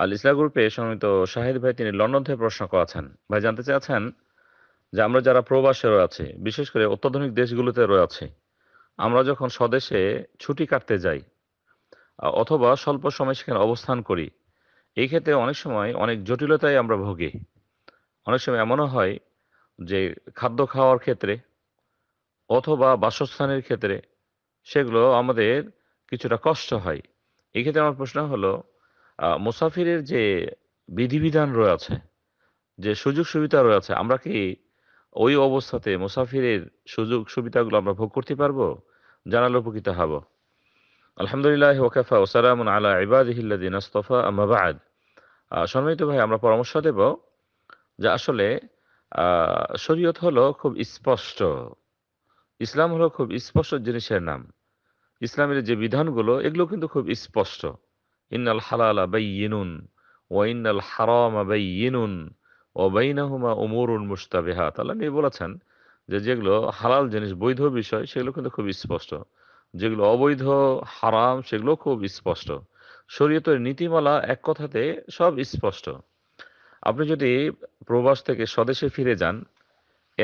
আল ইসলা গ্রুপে সম্মিলিত শাহিদ ভাই তিনি লন্ডন থেকে প্রশ্ন করেছেন ভাই জানতে চাচ্ছেন যে আমরা যারা প্রবাসে রয়েছে বিশেষ করে অত্যাধুনিক দেশগুলোতে রয়েছে আমরা যখন স্বদেশে ছুটি কাটতে যাই অথবা স্বল্প সময় সেখানে অবস্থান করি এই ক্ষেত্রে অনেক সময় অনেক জটিলতায় আমরা ভুগি অনেক সময় এমনও হয় যে খাদ্য খাওয়ার ক্ষেত্রে অথবা বাসস্থানের ক্ষেত্রে সেগুলো আমাদের কিছুটা কষ্ট হয় এক্ষেত্রে আমার প্রশ্ন হলো মুসাফিরের যে বিধিবিধান রয়েছে যে সুযোগ সুবিধা রয়েছে আমরা কি ওই অবস্থাতে মুসাফিরের সুযোগ সুবিধাগুলো আমরা ভোগ করতে পারবো জানালে উপকৃত হব আলহামদুলিল্লাহ ওকাফা ওসালাম আলা ইবাদিহিল্লাদিন আস্তফা আমাবাদ সম্মানিত ভাই আমরা পরামর্শ দেব যে আসলে শরীয়ত হলো খুব স্পষ্ট ইসলাম হলো খুব স্পষ্ট জিনিসের নাম ইসলামের যে বিধানগুলো এগুলো কিন্তু খুব স্পষ্ট ইন্নাল হালালা বাইয়িনুন ও ইন্নাল হারামা বাইয়িনুন ও বাইনাহুমা উমরুল মুস্তাবিহা তাহলে নিয়ে বলেছেন যে যেগুলো হালাল জিনিস বৈধ বিষয় সেগুলো কিন্তু খুব স্পষ্ট যেগুলো অবৈধ হারাম সেগুলো খুব স্পষ্ট শরীয়তের নীতিমালা এক কথাতে সব স্পষ্ট আপনি যদি প্রবাস থেকে স্বদেশে ফিরে যান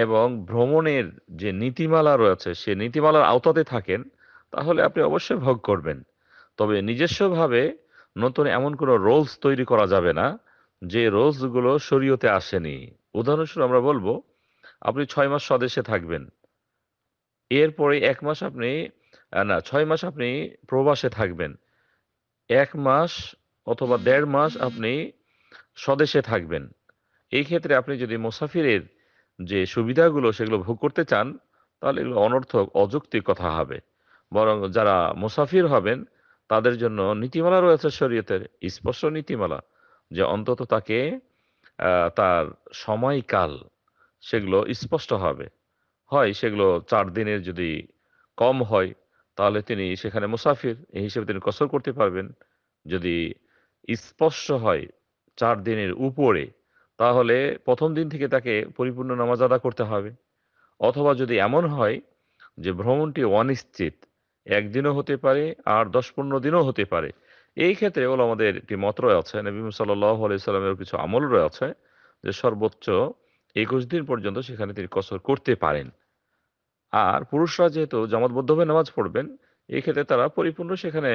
এবং ভ্রমণের যে নীতিমালা রয়েছে সে নীতিমালার আওতাতে থাকেন তাহলে আপনি অবশ্যই ভোগ করবেন তবে নিজস্বভাবে নতুন এমন কোনো রোলস তৈরি করা যাবে না যে রোলসগুলো শরীয়তে আসেনি উদাহরণস্বরূপ আমরা বলবো আপনি ছয় মাস স্বদেশে থাকবেন এরপরে এক মাস আপনি না ছয় মাস আপনি প্রবাসে থাকবেন এক মাস অথবা দেড় মাস আপনি স্বদেশে থাকবেন এই ক্ষেত্রে আপনি যদি মুসাফিরের যে সুবিধাগুলো সেগুলো ভোগ করতে চান তাহলে এগুলো অনর্থক অযৌক্তিক কথা হবে বরং যারা মুসাফির হবেন তাদের জন্য নীতিমালা রয়েছে শরীয়তের স্পষ্ট নীতিমালা যে অন্তত তাকে তার সময়কাল সেগুলো স্পষ্ট হবে হয় সেগুলো চার দিনের যদি কম হয় তাহলে তিনি সেখানে মুসাফির এই হিসেবে তিনি কসর করতে পারবেন যদি স্পষ্ট হয় চার দিনের উপরে তাহলে প্রথম দিন থেকে তাকে পরিপূর্ণ নামাজ আদা করতে হবে অথবা যদি এমন হয় যে ভ্রমণটি অনিশ্চিত একদিনও হতে পারে আর দশ পনেরো দিনও হতে পারে এই ক্ষেত্রে ওল আমাদের একটি মত রয়েছে নবী সাল্লাহ আলাইসাল্লামের কিছু আমল রয়েছে যে সর্বোচ্চ একুশ দিন পর্যন্ত সেখানে তিনি কসর করতে পারেন আর পুরুষরা যেহেতু জামাতবদ্ধভাবে নামাজ পড়বেন এই ক্ষেত্রে তারা পরিপূর্ণ সেখানে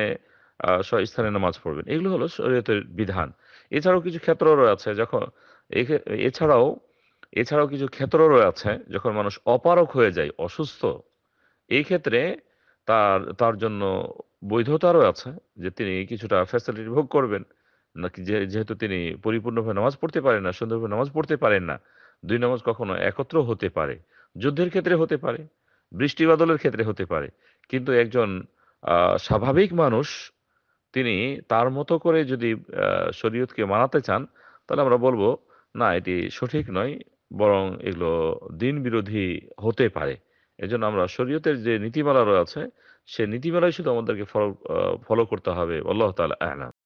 স্থানে নামাজ পড়বেন এগুলো হলো শরীয়তের বিধান এছাড়াও কিছু ক্ষেত্র রয়েছে যখন এছাড়াও এছাড়াও কিছু ক্ষেত্র রয়েছে যখন মানুষ অপারক হয়ে যায় অসুস্থ এই ক্ষেত্রে তার তার জন্য বৈধতারও আছে যে তিনি কিছুটা ফ্যাসিলিটি ভোগ করবেন নাকি যেহেতু তিনি পরিপূর্ণভাবে নামাজ পড়তে পারেন না সুন্দরভাবে নামাজ পড়তে পারেন না দুই নামাজ কখনো একত্র হতে পারে যুদ্ধের ক্ষেত্রে হতে পারে বৃষ্টি বাদলের ক্ষেত্রে হতে পারে কিন্তু একজন স্বাভাবিক মানুষ তিনি তার মতো করে যদি শরীয়তকে মানাতে চান তাহলে আমরা বলবো না এটি সঠিক নয় বরং এগুলো দিন বিরোধী হতে পারে এজন্য আমরা শরীয়তের যে নীতিমালা রয়েছে সে নীতিমালাই শুধু আমাদেরকে ফলো ফলো করতে হবে আল্লাহ তালা আহ